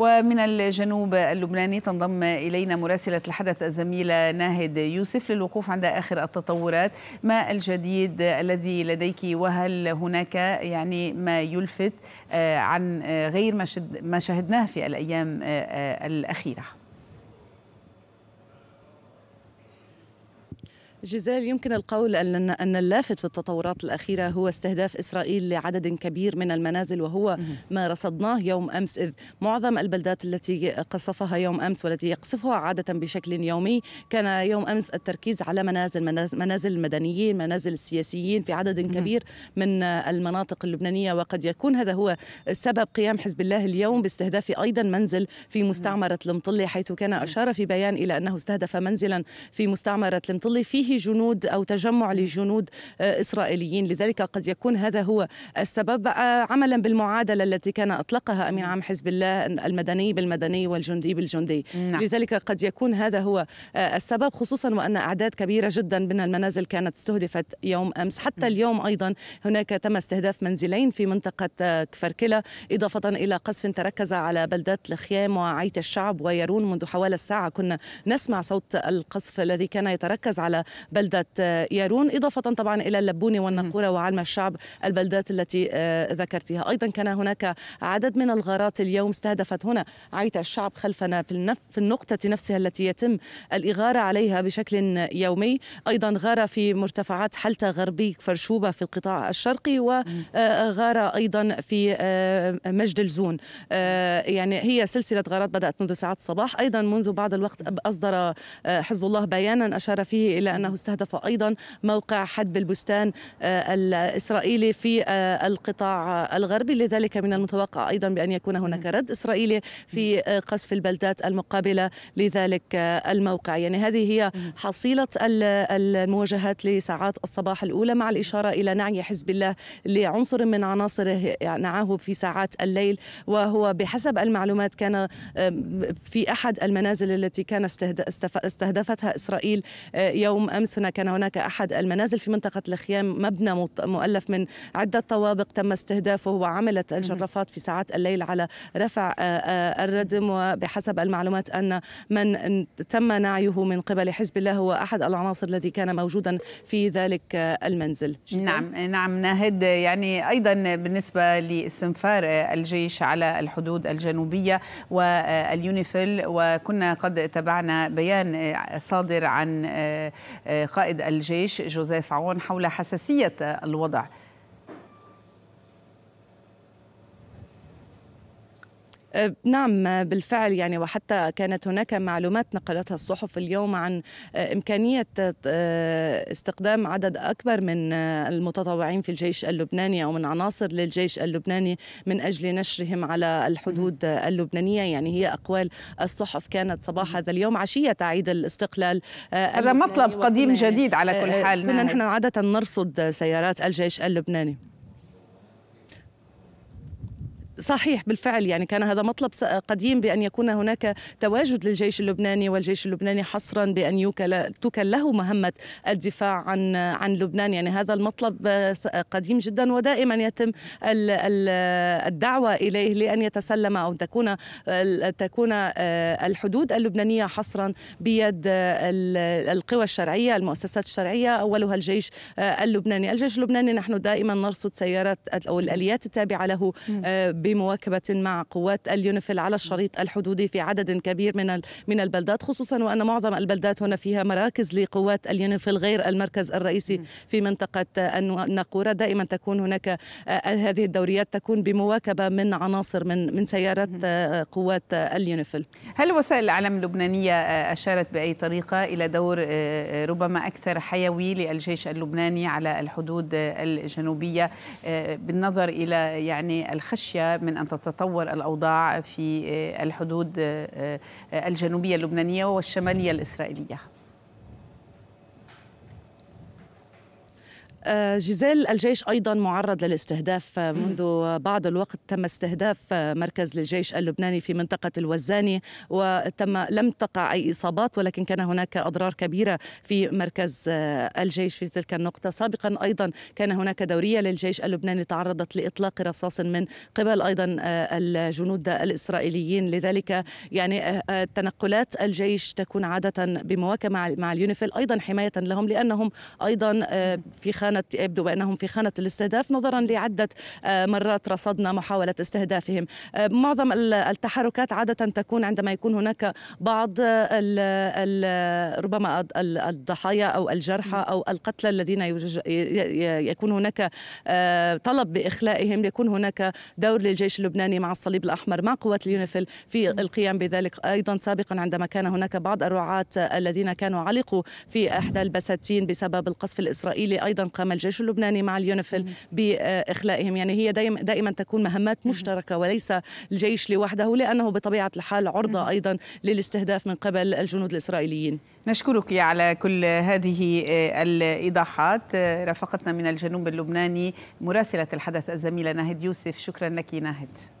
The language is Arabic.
ومن الجنوب اللبناني تنضم إلينا مراسلة الحدث الزميلة ناهد يوسف للوقوف عند آخر التطورات ما الجديد الذي لديك وهل هناك يعني ما يلفت آه، عن آه، غير ما شهدناه في الأيام آه، الأخيرة جزال يمكن القول أن أن اللافت في التطورات الأخيرة هو استهداف إسرائيل لعدد كبير من المنازل وهو ما رصدناه يوم أمس إذ معظم البلدات التي قصفها يوم أمس والتي يقصفها عادة بشكل يومي كان يوم أمس التركيز على منازل منازل المدنيين منازل السياسيين في عدد كبير من المناطق اللبنانية وقد يكون هذا هو سبب قيام حزب الله اليوم باستهداف أيضا منزل في مستعمرة المطلي حيث كان أشار في بيان إلى أنه استهدف منزلا في مستعمرة المطلي فيه جنود أو تجمع لجنود آه، إسرائيليين لذلك قد يكون هذا هو السبب آه، عملا بالمعادلة التي كان أطلقها أمين عام حزب الله المدني بالمدني والجندي بالجندي نعم. لذلك قد يكون هذا هو آه، السبب خصوصا وأن أعداد كبيرة جدا من المنازل كانت استهدفت يوم أمس حتى اليوم أيضا هناك تم استهداف منزلين في منطقة كفركلة إضافة إلى قصف تركز على بلدات الخيام وعيت الشعب ويرون منذ حوالي الساعة كنا نسمع صوت القصف الذي كان يتركز على بلدة آه، يارون إضافة طبعا إلى اللبونة والنقورة وعلم الشعب البلدات التي آه، ذكرتها أيضا كان هناك عدد من الغارات اليوم استهدفت هنا عيت الشعب خلفنا في, النف في النقطة نفسها التي يتم الإغارة عليها بشكل يومي أيضا غارة في مرتفعات حلتة غربي فرشوبة في القطاع الشرقي وغارة آه، أيضا في مجد الزون يعني هي سلسلة غارات بدأت منذ ساعات الصباح أيضا منذ بعض الوقت أصدر حزب الله بيانا أشار فيه إلى أنه أنه استهدف أيضا موقع حدب البستان آه، الإسرائيلي في آه، القطاع الغربي لذلك من المتوقع أيضا بأن يكون هناك رد إسرائيلي في آه، قصف البلدات المقابلة لذلك الموقع يعني هذه هي حصيلة المواجهات لساعات الصباح الأولى مع الإشارة إلى نعي حزب الله لعنصر من عناصره نعاه في ساعات الليل وهو بحسب المعلومات كان في أحد المنازل التي كان استهدفتها إسرائيل يوم أمس هنا كان هناك أحد المنازل في منطقة الخيام مبنى مؤلف من عدة طوابق تم استهدافه وعملت الجرافات في ساعات الليل على رفع آه، آه، الردم وبحسب المعلومات أن من تم نعيه من قبل حزب الله هو أحد العناصر الذي كان موجودا في ذلك آه، المنزل نعم نعم ناهد يعني أيضا بالنسبة لاستنفار الجيش على الحدود الجنوبية واليونيفيل وكنا قد تابعنا بيان صادر عن قائد الجيش جوزيف عون حول حساسية الوضع أه، نعم بالفعل يعني وحتى كانت هناك معلومات نقلتها الصحف اليوم عن أه، إمكانية أه، استقدام عدد أكبر من المتطوعين في الجيش اللبناني أو من عناصر للجيش اللبناني من أجل نشرهم على الحدود اللبنانية يعني هي أقوال الصحف كانت صباح هذا اليوم عشية عيد الاستقلال هذا مطلب قديم جديد على كل حال كنا نحن عادة نرصد سيارات الجيش اللبناني صحيح بالفعل يعني كان هذا مطلب قديم بأن يكون هناك تواجد للجيش اللبناني والجيش اللبناني حصرا بأن يوكل تكل له مهمة الدفاع عن عن لبنان يعني هذا المطلب قديم جدا ودائما يتم الدعوة إليه لأن يتسلم أو تكون تكون آه، الحدود اللبنانية حصرا بيد القوى الشرعية المؤسسات الشرعية أولها الجيش آه، اللبناني الجيش اللبناني نحن دائما نرصد سيارات أو الآليات التابعة له بمواكبه مع قوات اليونيفيل على الشريط الحدودي في عدد كبير من من البلدات خصوصا وان معظم البلدات هنا فيها مراكز لقوات اليونيفيل غير المركز الرئيسي في منطقه الناقوره دائما تكون هناك آه، آه، هذه الدوريات تكون بمواكبه من عناصر من من سيارات آه، قوات اليونيفيل هل وسائل الاعلام اللبنانيه اشارت باي طريقه الى دور ربما اكثر حيوي للجيش اللبناني على الحدود الجنوبيه بالنظر الى يعني الخشيه من أن تتطور الأوضاع في آه، الحدود آه، آه، الجنوبية اللبنانية والشمالية الإسرائيلية آه، جزال الجيش أيضا معرض للاستهداف آه، منذ بعض الوقت تم استهداف آه، مركز للجيش اللبناني في منطقة الوزاني وتم لم تقع أي إصابات ولكن كان هناك أضرار كبيرة في مركز الجيش في تلك النقطة سابقا أيضا كان هناك دورية للجيش اللبناني تعرضت لإطلاق رصاص من قبل أيضا الجنود الإسرائيليين لذلك يعني تنقلات الجيش تكون عادة بمواكبة مع اليونيفيل أيضا حماية لهم لأنهم أيضا في خانة خانة يبدو بأنهم في خانة الاستهداف نظرا لعدة آه، مرات رصدنا محاولة استهدافهم آه، معظم التحركات عادة تكون عندما يكون هناك بعض الـ الـ ربما الضحايا أو الجرحى أو القتلى الذين يكون هناك آه، طلب بإخلائهم يكون هناك دور للجيش اللبناني مع الصليب الأحمر مع قوات اليونيفيل في القيام بذلك أيضا سابقا عندما كان هناك بعض الرعاة الذين كانوا علقوا في إحدى البساتين بسبب القصف الإسرائيلي أيضا قام الجيش اللبناني مع اليونيفيل باخلائهم يعني هي دائما دائما تكون مهمات مشتركه وليس الجيش لوحده لانه بطبيعه الحال عرضه ايضا للاستهداف من قبل الجنود الاسرائيليين نشكرك على كل هذه آه، الايضاحات آه، رافقتنا من الجنوب اللبناني مراسله الحدث الزميله ناهد يوسف شكرا لك ناهد